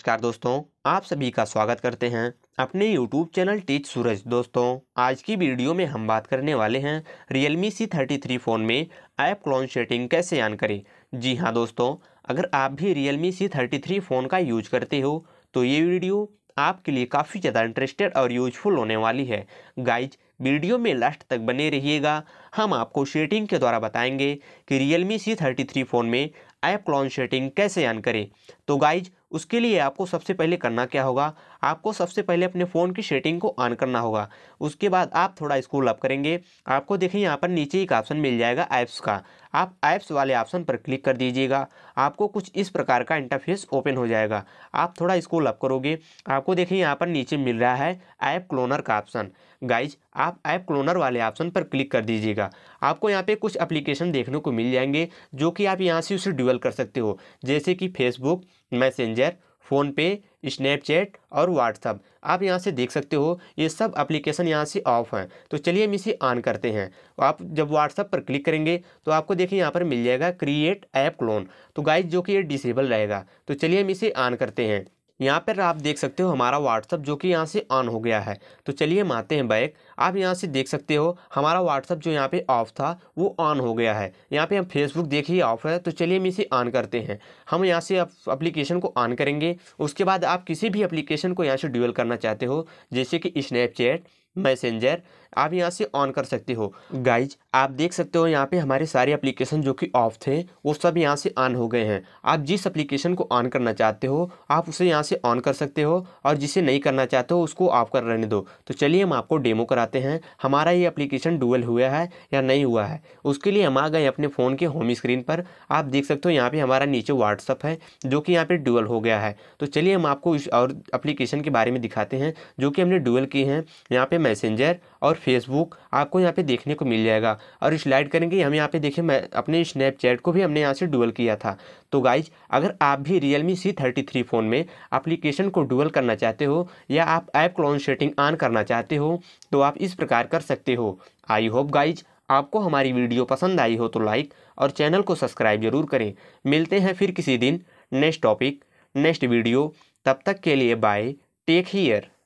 नमस्कार दोस्तों आप सभी का स्वागत करते हैं अपने YouTube चैनल टीच सूरज दोस्तों आज की वीडियो में हम बात करने वाले हैं Realme C33 फ़ोन में ऐप क्लोन सेटिंग कैसे ऑन करें जी हाँ दोस्तों अगर आप भी Realme C33 फ़ोन का यूज करते हो तो ये वीडियो आपके लिए काफ़ी ज़्यादा इंटरेस्टेड और यूजफुल होने वाली है गाइज वीडियो में लास्ट तक बने रहिएगा हम आपको शेटिंग के द्वारा बताएंगे कि Realme C33 फ़ोन में ऐप क्लॉन सेटिंग कैसे ऑन करें तो गाइज़ उसके लिए आपको सबसे पहले करना क्या होगा आपको सबसे पहले अपने फ़ोन की सेटिंग को ऑन करना होगा उसके बाद आप थोड़ा स्क्रॉल अप करेंगे आपको देखें यहाँ पर नीचे एक ऑप्शन मिल जाएगा ऐप्स का आप ऐप्स वाले ऑप्शन पर क्लिक कर दीजिएगा आपको कुछ इस प्रकार का इंटरफेस ओपन हो जाएगा आप थोड़ा स्क्रॉल अप करोगे आपको देखें यहाँ पर नीचे मिल रहा है ऐप क्लोनर का ऑप्शन गाइज आप ऐप क्लोनर वाले ऑप्शन पर क्लिक कर दीजिएगा आपको यहाँ पे कुछ एप्लीकेशन देखने को मिल जाएंगे जो कि आप यहाँ से उसे ड्यूअल कर सकते हो जैसे कि फेसबुक मैसेंजर फ़ोनपे स्नैपचैट और व्हाट्सअप आप यहाँ से देख सकते हो ये सब एप्लीकेशन यहाँ से ऑफ़ हैं तो चलिए हम इसे ऑन करते हैं आप जब व्हाट्सअप पर क्लिक करेंगे तो आपको देखिए यहाँ पर मिल जाएगा क्रिएट ऐप क्लोन तो गाइज जो कि ये डिसेबल रहेगा तो चलिए हम इसे ऑन करते हैं यहाँ पर आप देख सकते हो हमारा व्हाट्सअप जो कि यहाँ से ऑन हो गया है तो चलिए हम आते हैं बैक आप यहाँ से देख सकते हो हमारा व्हाट्सअप जो यहाँ पे ऑफ था वो ऑन हो गया है यहाँ पे हम फेसबुक देखिए ऑफ है तो चलिए हम इसे ऑन करते हैं हम यहाँ से अप्लीकेशन को ऑन करेंगे उसके बाद आप किसी भी अप्लीकेशन को यहाँ से ड्यूल करना चाहते हो जैसे कि स्नैपचैट मैसेंजर आप यहाँ से ऑन कर सकते हो गाइज आप देख सकते हो यहाँ पे हमारे सारे एप्लीकेशन जो कि ऑफ थे वो सब यहाँ से ऑन हो गए हैं आप जिस एप्लीकेशन को ऑन करना चाहते हो आप उसे यहाँ से ऑन कर सकते हो और जिसे नहीं करना चाहते हो उसको ऑफ कर रहने दो तो चलिए हम आपको डेमो कराते हैं हमारा ये अप्लीकेशन डुअल हुआ है या नहीं हुआ है उसके लिए हम आ गए अपने फ़ोन के होम स्क्रीन पर आप देख सकते हो यहाँ पर हमारा नीचे व्हाट्सअप है जो कि यहाँ पर डुअल हो गया है तो चलिए हम आपको इस और अप्लीकेशन के बारे में दिखाते हैं जो कि हमने डुअल किए हैं यहाँ पर मैसेंजर और फेसबुक आपको यहाँ पे देखने को मिल जाएगा और स्लाइड करेंगे हम यहाँ पे देखें मैं अपने स्नैपचैट को भी हमने यहाँ से डुअल किया था तो गाइज अगर आप भी Realme C thirty three phone में अप्लीकेशन को डुअल करना चाहते हो या आप ऐप क्लोन सेटिंग ऑन करना चाहते हो तो आप इस प्रकार कर सकते हो आई होप गाइज आपको हमारी वीडियो पसंद आई हो तो लाइक और चैनल को सब्सक्राइब जरूर करें मिलते हैं फिर किसी दिन नेक्स्ट टॉपिक नेक्स्ट वीडियो तब तक के लिए बाय टेक हीयर